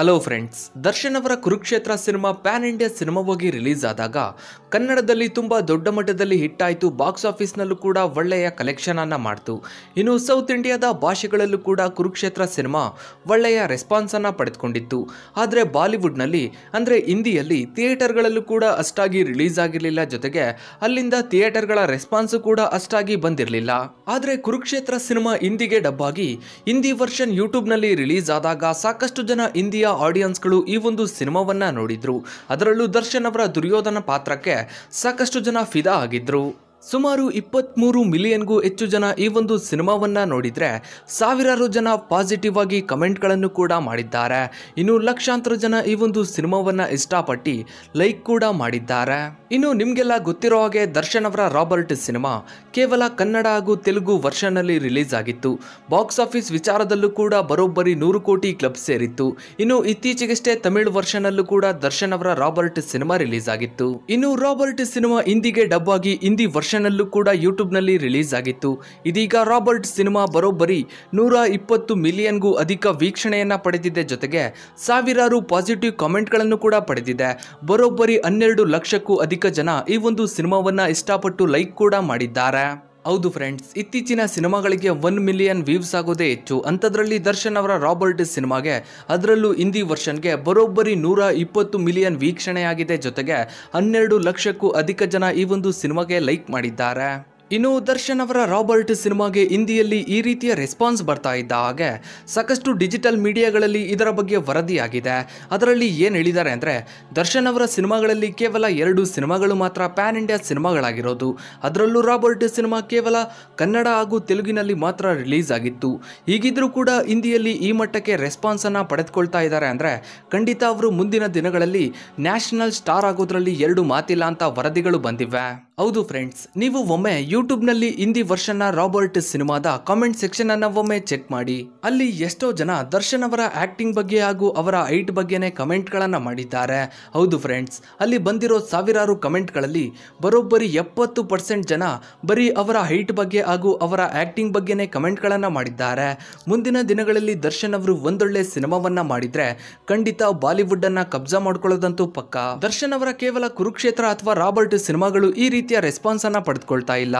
hello friends Darshan ಅವರ Kurukshetra cinema pan India ಸಿನಿಮಾವಾಗಿ release ಆದಾಗ ಕನ್ನಡದಲ್ಲಿ ತುಂಬ ದೊಡ್ಡ ಮಟ್ಟದಲ್ಲಿ ಹಿಟ್ ಆಯಿತು ಬಾಕ್ಸ್ ಆಫೀಸ್ನಲ್ಲೂ ಕೂಡ ಒಳ್ಳೆಯ ಕಲೆಕ್ಷನನ್ನು ಮಾಡ್ತು ಇನ್ನು ಸೌತ್ ಇಂಡಿಯಾದ ಭಾಷೆಗಳಲ್ಲೂ ಕೂಡ ಕುರುಕ್ಷೇತ್ರ ಸಿನಿಮಾ ಒಳ್ಳೆಯ ರೆಸ್ಪಾನ್ಸನ್ನು ಪಡೆದುಕೊಂಡಿತ್ತು ಆದರೆ ಬಾಲಿವುಡ್ನಲ್ಲಿ ಅಂದರೆ ಹಿಂದಿಯಲ್ಲಿ ಥಿಯೇಟರ್ಗಳಲ್ಲೂ ಕೂಡ ಅಷ್ಟಾಗಿ ರಿಲೀಸ್ ಆಗಿರಲಿಲ್ಲ ಜೊತೆಗೆ ಅಲ್ಲಿಂದ ಥಿಯೇಟರ್ಗಳ ರೆಸ್ಪಾನ್ಸು ಕೂಡ ಅಷ್ಟಾಗಿ ಬಂದಿರಲಿಲ್ಲ ಆದರೆ ಕುರುಕ್ಷೇತ್ರ ಸಿನಿಮಾ ಹಿಂದಿಗೆ ಡಬ್ಬಾಗಿ ಹಿಂದಿ ವರ್ಷನ್ ಯೂಟ್ಯೂಬ್ನಲ್ಲಿ ರಿಲೀಸ್ ಆದಾಗ ಸಾಕಷ್ಟು ಜನ ಹಿಂದಿ ಸಂಖ್ಯೆಯ ಆಡಿಯನ್ಸ್ಗಳು ಈ ಒಂದು ಸಿನಿಮಾವನ್ನ ನೋಡಿದ್ರು ಅದರಲ್ಲೂ ದರ್ಶನ್ ಅವರ ದುರ್ಯೋಧನ ಪಾತ್ರಕ್ಕೆ ಸಾಕಷ್ಟು ಜನ ಫಿದಾ ಆಗಿದ್ರು ಸುಮಾರು ಮೂರು ಮಿಲಿಯನ್ಗೂ ಹೆಚ್ಚು ಜನ ಈ ಒಂದು ಸಿನಿಮಾವನ್ನು ನೋಡಿದರೆ ಸಾವಿರಾರು ಜನ ಪಾಸಿಟಿವ್ ಆಗಿ ಕಮೆಂಟ್ಗಳನ್ನು ಕೂಡ ಮಾಡಿದ್ದಾರೆ ಇನ್ನು ಲಕ್ಷಾಂತರ ಜನ ಈ ಒಂದು ಸಿನಿಮಾವನ್ನು ಇಷ್ಟಪಟ್ಟು ಲೈಕ್ ಕೂಡ ಮಾಡಿದ್ದಾರೆ ಇನ್ನು ನಿಮಗೆಲ್ಲ ಗೊತ್ತಿರೋ ಹಾಗೆ ದರ್ಶನ್ ಅವರ ರಾಬರ್ಟ್ ಸಿನಿಮಾ ಕೇವಲ ಕನ್ನಡ ಹಾಗೂ ತೆಲುಗು ವರ್ಷನಲ್ಲಿ ರಿಲೀಸ್ ಆಗಿತ್ತು ಬಾಕ್ಸ್ ಆಫೀಸ್ ವಿಚಾರದಲ್ಲೂ ಕೂಡ ಬರೋಬ್ಬರಿ ನೂರು ಕೋಟಿ ಕ್ಲಬ್ ಸೇರಿತ್ತು ಇನ್ನು ಇತ್ತೀಚೆಗಷ್ಟೇ ತಮಿಳು ವರ್ಷನಲ್ಲೂ ಕೂಡ ದರ್ಶನ್ ಅವರ ರಾಬರ್ಟ್ ಸಿನಿಮಾ ರಿಲೀಸ್ ಆಗಿತ್ತು ಇನ್ನು ರಾಬರ್ಟ್ ಸಿನಿಮಾ ಹಿಂದಿಗೆ ಡಬ್ ಆಗಿ ಹಿಂದಿ ವರ್ಷ ಕಲೆಕ್ಷನಲ್ಲೂ ಕೂಡ ಯೂಟ್ಯೂಬ್ನಲ್ಲಿ ರಿಲೀಸ್ ಆಗಿತ್ತು ಇದೀಗ ರಾಬರ್ಟ್ ಸಿನಿಮಾ ಬರೋಬ್ಬರಿ ನೂರ ಇಪ್ಪತ್ತು ಮಿಲಿಯನ್ಗೂ ಅಧಿಕ ವೀಕ್ಷಣೆಯನ್ನು ಪಡೆದಿದೆ ಜೊತೆಗೆ ಸಾವಿರಾರು ಪಾಸಿಟಿವ್ ಕಾಮೆಂಟ್ಗಳನ್ನು ಕೂಡ ಪಡೆದಿದೆ ಬರೋಬ್ಬರಿ ಹನ್ನೆರಡು ಲಕ್ಷಕ್ಕೂ ಅಧಿಕ ಜನ ಈ ಒಂದು ಸಿನಿಮಾವನ್ನು ಇಷ್ಟಪಟ್ಟು ಲೈಕ್ ಕೂಡ ಮಾಡಿದ್ದಾರೆ ಹೌದು ಫ್ರೆಂಡ್ಸ್ ಇತ್ತೀಚಿನ ಸಿನಿಮಾಗಳಿಗೆ ಒನ್ ಮಿಲಿಯನ್ ವೀವ್ಸ್ ಆಗೋದೇ ಹೆಚ್ಚು ಅಂಥದ್ರಲ್ಲಿ ದರ್ಶನ್ ಅವರ ರಾಬರ್ಟ್ ಸಿನಿಮಾಗೆ ಅದರಲ್ಲೂ ಹಿಂದಿ ವರ್ಷನ್ಗೆ ಬರೋಬ್ಬರಿ ನೂರ ಇಪ್ಪತ್ತು ಮಿಲಿಯನ್ ವೀಕ್ಷಣೆಯಾಗಿದೆ ಜೊತೆಗೆ ಹನ್ನೆರಡು ಲಕ್ಷಕ್ಕೂ ಅಧಿಕ ಜನ ಈ ಒಂದು ಸಿನಿಮಾಗೆ ಲೈಕ್ ಮಾಡಿದ್ದಾರೆ ಇನ್ನು ದರ್ಶನ್ ಅವರ ರಾಬರ್ಟ್ ಸಿನಿಮಾಗೆ ಹಿಂದಿಯಲ್ಲಿ ಈ ರೀತಿಯ ರೆಸ್ಪಾನ್ಸ್ ಬರ್ತಾ ಇದ್ದ ಹಾಗೆ ಸಾಕಷ್ಟು ಡಿಜಿಟಲ್ ಮೀಡಿಯಾಗಳಲ್ಲಿ ಇದರ ಬಗ್ಗೆ ವರದಿಯಾಗಿದೆ ಅದರಲ್ಲಿ ಏನು ಹೇಳಿದ್ದಾರೆ ಅಂದರೆ ದರ್ಶನ್ ಅವರ ಸಿನಿಮಾಗಳಲ್ಲಿ ಕೇವಲ ಎರಡು ಸಿನಿಮಾಗಳು ಮಾತ್ರ ಪ್ಯಾನ್ ಇಂಡಿಯಾ ಸಿನಿಮಾಗಳಾಗಿರೋದು ಅದರಲ್ಲೂ ರಾಬರ್ಟ್ ಸಿನಿಮಾ ಕೇವಲ ಕನ್ನಡ ಹಾಗೂ ತೆಲುಗಿನಲ್ಲಿ ಮಾತ್ರ ರಿಲೀಸ್ ಆಗಿತ್ತು ಹೀಗಿದ್ರೂ ಕೂಡ ಹಿಂದಿಯಲ್ಲಿ ಈ ಮಟ್ಟಕ್ಕೆ ರೆಸ್ಪಾನ್ಸನ್ನು ಪಡೆದುಕೊಳ್ತಾ ಇದ್ದಾರೆ ಅಂದರೆ ಖಂಡಿತ ಅವರು ಮುಂದಿನ ದಿನಗಳಲ್ಲಿ ನ್ಯಾಷನಲ್ ಸ್ಟಾರ್ ಆಗೋದ್ರಲ್ಲಿ ಎರಡು ಮಾತಿಲ್ಲ ಅಂತ ವರದಿಗಳು ಬಂದಿವೆ ಹೌದು ಫ್ರೆಂಡ್ಸ್ ನೀವು ಒಮ್ಮೆ ಯೂಟ್ಯೂಬ್ನಲ್ಲಿ ಹಿಂದಿ ವರ್ಷನ್ನ ರಾಬರ್ಟ್ ಸಿನಿಮಾದ ಕಾಮೆಂಟ್ ಸೆಕ್ಷನ್ ಅನ್ನ ಒಮ್ಮೆ ಚೆಕ್ ಮಾಡಿ ಅಲ್ಲಿ ಎಷ್ಟೋ ಜನ ದರ್ಶನ್ ಅವರ ಆಕ್ಟಿಂಗ್ ಬಗ್ಗೆ ಹಾಗೂ ಅವರ ಹೈಟ್ ಬಗ್ಗೆನೇ ಕಮೆಂಟ್ಗಳನ್ನು ಮಾಡಿದ್ದಾರೆ ಹೌದು ಫ್ರೆಂಡ್ಸ್ ಅಲ್ಲಿ ಬಂದಿರೋ ಸಾವಿರಾರು ಕಮೆಂಟ್ಗಳಲ್ಲಿ ಬರೋಬ್ಬರಿ ಎಪ್ಪತ್ತು ಪರ್ಸೆಂಟ್ ಜನ ಬರೀ ಅವರ ಹೈಟ್ ಬಗ್ಗೆ ಹಾಗೂ ಅವರ ಆಕ್ಟಿಂಗ್ ಬಗ್ಗೆನೇ ಕಮೆಂಟ್ಗಳನ್ನು ಮಾಡಿದ್ದಾರೆ ಮುಂದಿನ ದಿನಗಳಲ್ಲಿ ದರ್ಶನ್ ಅವರು ಒಂದೊಳ್ಳೆ ಸಿನಿಮಾವನ್ನ ಮಾಡಿದ್ರೆ ಖಂಡಿತ ಬಾಲಿವುಡ್ ಅನ್ನ ಕಬ್ಜಾ ಮಾಡ್ಕೊಳ್ಳೋದಂತೂ ಪಕ್ಕ ದರ್ಶನ್ ಅವರ ಕೇವಲ ಕುರುಕ್ಷೇತ್ರ ಅಥವಾ ರಾಬರ್ಟ್ ಸಿನಿಮಾಗಳು ಈ ರೀತಿ ರೀತಿಯ ರೆಸ್ಪಾನ್ಸನ್ನು ಪಡೆದುಕೊಳ್ತಾ ಇಲ್ಲ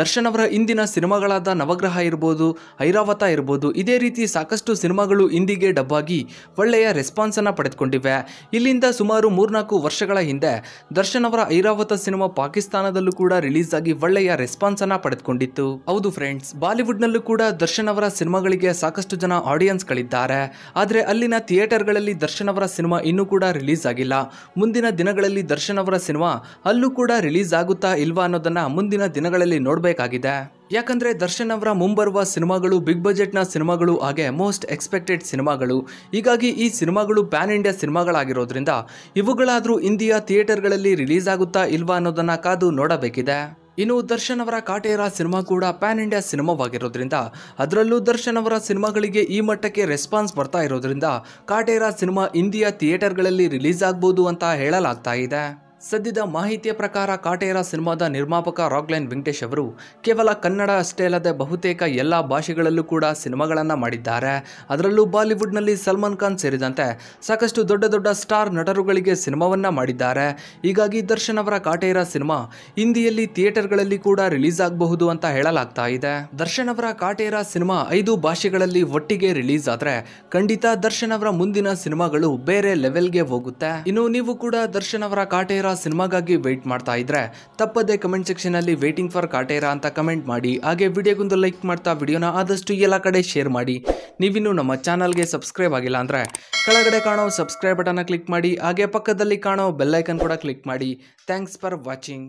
ದರ್ಶನ್ ಅವರ ಇಂದಿನ ಸಿನಿಮಾಗಳಾದ ನವಗ್ರಹ ಇರ್ಬೋದು ಐರಾವತ ಇರ್ಬೋದು ಇದೇ ರೀತಿ ಸಾಕಷ್ಟು ಸಿನಿಮಾಗಳು ಇಂದಿಗೆ ಡಬ್ಬಾಗಿ ಒಳ್ಳೆಯ ರೆಸ್ಪಾನ್ಸನ್ನು ಪಡೆದುಕೊಂಡಿವೆ ಇಲ್ಲಿಂದ ಸುಮಾರು ಮೂರ್ನಾಲ್ಕು ವರ್ಷಗಳ ಹಿಂದೆ ದರ್ಶನ್ ಅವರ ಐರಾವತ ಸಿನಿಮಾ ಪಾಕಿಸ್ತಾನದಲ್ಲೂ ಕೂಡ ರಿಲೀಸ್ ಆಗಿ ಒಳ್ಳೆಯ ಅನ್ನ ಪಡೆದುಕೊಂಡಿತ್ತು ಹೌದು ಫ್ರೆಂಡ್ಸ್ ಬಾಲಿವುಡ್ನಲ್ಲೂ ಕೂಡ ದರ್ಶನ್ ಅವರ ಸಿನಿಮಾಗಳಿಗೆ ಸಾಕಷ್ಟು ಜನ ಆಡಿಯನ್ಸ್ ಗಳಿದ್ದಾರೆ ಆದರೆ ಅಲ್ಲಿನ ಥಿಯೇಟರ್ಗಳಲ್ಲಿ ದರ್ಶನ್ ಅವರ ಸಿನಿಮಾ ಇನ್ನೂ ಕೂಡ ರಿಲೀಸ್ ಆಗಿಲ್ಲ ಮುಂದಿನ ದಿನಗಳಲ್ಲಿ ದರ್ಶನ್ ಅವರ ಸಿನಿಮಾ ಅಲ್ಲೂ ಕೂಡ ರಿಲೀಸ್ ಆಗುತ್ತೆ ಇಲ್ವಾ ಅನ್ನೋದನ್ನ ಮುಂದಿನ ದಿನಗಳಲ್ಲಿ ನೋಡಬೇಕಾಗಿದೆ ಯಾಕಂದ್ರೆ ದರ್ಶನ್ ಅವರ ಮುಂಬರುವ ಸಿನಿಮಾಗಳು ಬಿಗ್ ಬಜೆಟ್ನ ಸಿನಿಮಾಗಳು ಹಾಗೆ ಮೋಸ್ಟ್ ಎಕ್ಸ್ಪೆಕ್ಟೆಡ್ ಸಿನಿಮಾಗಳು ಹೀಗಾಗಿ ಈ ಸಿನಿಮಾಗಳು ಪ್ಯಾನ್ ಇಂಡಿಯಾ ಸಿನಿಮಾಗಳಾಗಿರೋದ್ರಿಂದ ಇವುಗಳಾದರೂ ಇಂಡಿಯಾ ಥಿಯೇಟರ್ಗಳಲ್ಲಿ ರಿಲೀಸ್ ಆಗುತ್ತಾ ಇಲ್ವಾ ಅನ್ನೋದನ್ನ ಕಾದು ನೋಡಬೇಕಿದೆ ಇನ್ನು ದರ್ಶನ್ ಅವರ ಕಾಟೇರ ಸಿನಿಮಾ ಕೂಡ ಪ್ಯಾನ್ ಇಂಡಿಯಾ ಸಿನಿಮಾವಾಗಿರೋದ್ರಿಂದ ಅದರಲ್ಲೂ ದರ್ಶನ್ ಅವರ ಸಿನಿಮಾಗಳಿಗೆ ಈ ಮಟ್ಟಕ್ಕೆ ರೆಸ್ಪಾನ್ಸ್ ಬರ್ತಾ ಇರೋದ್ರಿಂದ ಕಾಟೇರ ಸಿನಿಮಾ ಇಂಡಿಯಾ ಥಿಯೇಟರ್ಗಳಲ್ಲಿ ರಿಲೀಸ್ ಆಗ್ಬೋದು ಅಂತ ಹೇಳಲಾಗ್ತಾ ಇದೆ ಸದ್ಯದ ಮಾಹಿತಿಯ ಪ್ರಕಾರ ಕಾಟೇರ ಸಿನಿಮಾದ ನಿರ್ಮಾಪಕ ರಾಕ್ಲೈನ್ ವೆಂಕಟೇಶ್ ಅವರು ಕೇವಲ ಕನ್ನಡ ಅಷ್ಟೇ ಅಲ್ಲದೆ ಬಹುತೇಕ ಎಲ್ಲ ಭಾಷೆಗಳಲ್ಲೂ ಕೂಡ ಸಿನಿಮಾಗಳನ್ನು ಮಾಡಿದ್ದಾರೆ ಅದರಲ್ಲೂ ಬಾಲಿವುಡ್ನಲ್ಲಿ ಸಲ್ಮಾನ್ ಖಾನ್ ಸೇರಿದಂತೆ ಸಾಕಷ್ಟು ದೊಡ್ಡ ದೊಡ್ಡ ಸ್ಟಾರ್ ನಟರುಗಳಿಗೆ ಸಿನಿಮಾವನ್ನು ಮಾಡಿದ್ದಾರೆ ಹೀಗಾಗಿ ದರ್ಶನ್ ಅವರ ಕಾಟೇರ ಸಿನಿಮಾ ಹಿಂದಿಯಲ್ಲಿ ಥಿಯೇಟರ್ಗಳಲ್ಲಿ ಕೂಡ ರಿಲೀಸ್ ಆಗಬಹುದು ಅಂತ ಹೇಳಲಾಗ್ತಾ ಇದೆ ದರ್ಶನ್ ಅವರ ಕಾಟೇರ ಸಿನಿಮಾ ಐದು ಭಾಷೆಗಳಲ್ಲಿ ಒಟ್ಟಿಗೆ ರಿಲೀಸ್ ಆದರೆ ಖಂಡಿತ ದರ್ಶನ್ ಅವರ ಮುಂದಿನ ಸಿನಿಮಾಗಳು ಬೇರೆ ಲೆವೆಲ್ಗೆ ಹೋಗುತ್ತೆ ಇನ್ನು ನೀವು ಕೂಡ ದರ್ಶನ್ ಅವರ ಕಾಟೇರ ಸಿನಿಮಾಗಾಗಿ ವೆಯ್ಟ್ ಮಾಡ್ತಾ ಇದ್ರೆ ತಪ್ಪದೇ ಕಮೆಂಟ್ ಸೆಕ್ಷನಲ್ಲಿ ವೇಟಿಂಗ್ ಫಾರ್ ಕಾಟೇರಾ ಅಂತ ಕಮೆಂಟ್ ಮಾಡಿ ಹಾಗೆ ವಿಡಿಯೋಗೊಂದು ಲೈಕ್ ಮಾಡ್ತಾ ವಿಡಿಯೋನ ಆದಷ್ಟು ಎಲ್ಲ ಕಡೆ ಶೇರ್ ಮಾಡಿ ನೀವಿನ್ನು ನಮ್ಮ ಚಾನಲ್ಗೆ ಸಬ್ಸ್ಕ್ರೈಬ್ ಆಗಿಲ್ಲ ಅಂದ್ರೆ ಕೆಳಗಡೆ ಕಾಣೋ ಸಬ್ಸ್ಕ್ರೈಬ್ ಬಟನ್ ಕ್ಲಿಕ್ ಮಾಡಿ ಹಾಗೆ ಪಕ್ಕದಲ್ಲಿ ಕಾಣೋ ಬೆಲ್ಲೈಕನ್ ಕೂಡ ಕ್ಲಿಕ್ ಮಾಡಿ ಥ್ಯಾಂಕ್ಸ್ ಫಾರ್ ವಾಚಿಂಗ್